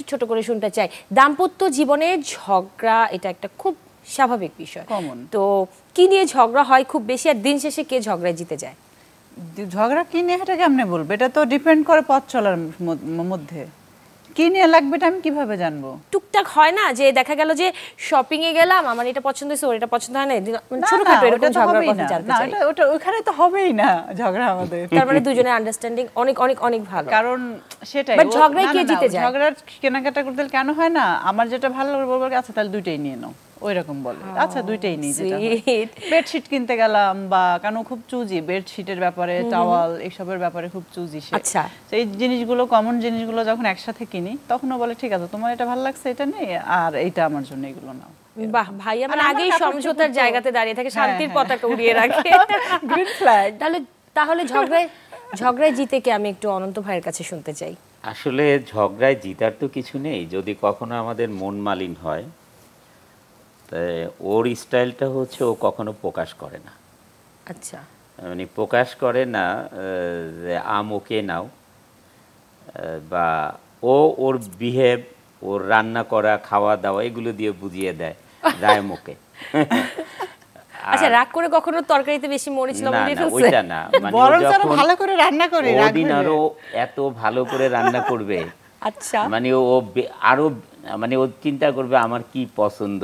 একটু ছোট করে শুনতে চাই দাম্পত্য জীবনে ঝগড়া এটা একটা খুব স্বাভাবিক বিষয় তো কি নিয়ে ঝগড়া হয় খুব বেশি আর দিন শেষে কে ঝগড়া জিতে যায় ঝগড়া কি নিয়ে এটা কেমনে বলবে এটা তো ডিপেন্ড করে পথ চলার মধ্যে কি নিয়ে লাগবে আমি কিভাবে জানবো টুকটাক হয় না যে দেখা গেল যে শপিং এ গেলাম আমার এটা পছন্দ হয়েছে ওর এটা পছন্দ হয় না মানে ছোটখাটো এরকম ঝগড়ার না ওটা ওখানে তো হবেই না ঝগড়া আমাদের তার মানে দুজনের আন্ডারস্ট্যান্ডিং অনেক অনেক অনেক ভালো কারণ সেটাই বাট ঝগড়াই কে জিতে যায় কেনাকাটা করতে কেন হয় না আমার যেটা ভালো বলবো আচ্ছা তাহলে দুইটাই নিয়ে নাও ওই রকম বলে আচ্ছা দুইটাই নেই বেডশিট কিনতে গেলাম বা কেন খুব চুজি বেডশিটের ব্যাপারে টাওয়াল এসবের ব্যাপারে খুব চুজি সে আচ্ছা এই জিনিসগুলো কমন জিনিসগুলো যখন একসাথে কিনি তখনও বলে ঠিক আছে তোমার এটা ভালো লাগছে এটা নেই আর এটা আমার জন্য এগুলো নাও বাহ মানে আগেই সমঝোতার জায়গাতে দাঁড়িয়ে থাকে হ্যাঁ, শান্তির হ্যাঁ। পতাকা উড়িয়ে রাখে গ্রিন ফ্ল্যাগ তাহলে তাহলে ঝগড়ায় ঝগড়ায় জিতে কে আমি একটু অনন্ত ভাইয়ের কাছে শুনতে চাই আসলে ঝগড়ায় জিতার তো কিছু নেই যদি কখনো আমাদের মন মালিন হয় ওর স্টাইলটা হচ্ছে ও কখনো প্রকাশ করে না আচ্ছা মানে প্রকাশ করে না যে আম ওকে নাও বা ও ওর বিহেভ ওর রান্না করা খাওয়া দাওয়া এগুলো দিয়ে বুঝিয়ে দেয় রায় মুখে আচ্ছা রাগ করে কখনো তরকারিতে বেশি মরিচ লবণ দিয়ে ফেলছে না মানে ভালো করে রান্না করে ওদিন আরো এত ভালো করে রান্না করবে আচ্ছা মানে ও আরো মানে ও চিন্তা করবে আমার কি পছন্দ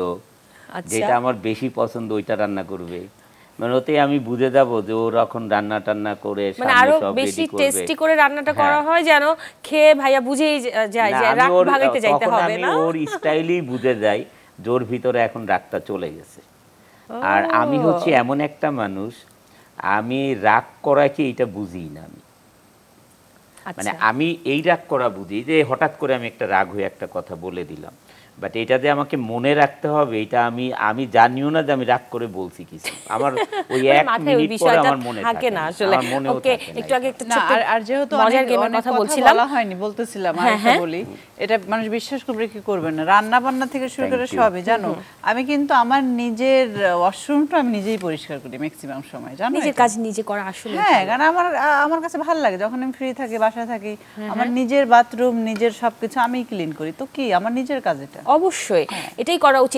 আচ্ছা। যেটা আমার বেশি পছন্দ ওইটা রান্না করবে মানে আমি বুঝে যাব যে রান্না টান্না করে মানে আরো বেশি টেস্টি করে রান্নাটা করা হ্যাঁ। হয় যেন খেয়ে ভাইয়া বুঝেই যায় ওর স্টাইলই বুঝে জোর ভিতরে এখন রাগটা চলে গেছে আর আমি হচ্ছে এমন একটা মানুষ আমি রাগ করা কি এটা বুঝি না আমি মানে আচ্ছা। আমি এই রাগ করা বুঝি যে হঠাৎ করে আমি একটা রাগ হয়ে একটা কথা বলে দিলাম বাট এটাতে আমাকে মনে রাখতে হবে এটা আমি আমি জানিও না যে আমি রাগ করে বলছি কিছু আমার ওই মানে এক মিনিট পরে আমার মনে থাকে না আসলে আমার মনে ওকে একটু আগে একটা ছোট আর আর যেহেতু মজার গেমের কথা বলছিলাম বলা হয়নি বলতেছিলাম হ্যাঁ, আর একটা হ্যাঁ। বলি এটা মানুষ বিশ্বাস করবে কি করবে না রান্না বান্না থেকে শুরু করে সবই জানো আমি কিন্তু আমার নিজের ওয়াশরুমটা আমি নিজেই পরিষ্কার করি ম্যাক্সিমাম সময় জানো নিজের কাজ নিজে করা আসলে হ্যাঁ কারণ আমার আমার কাছে ভালো লাগে যখন আমি ফ্রি থাকি বাসা থাকি হ্যাঁ, আমার নিজের বাথরুম নিজের সবকিছু আমিই ক্লিন করি তো কি আমার নিজের কাজ এটা অবশ্যই হ্যাঁ। এটাই করা উচিত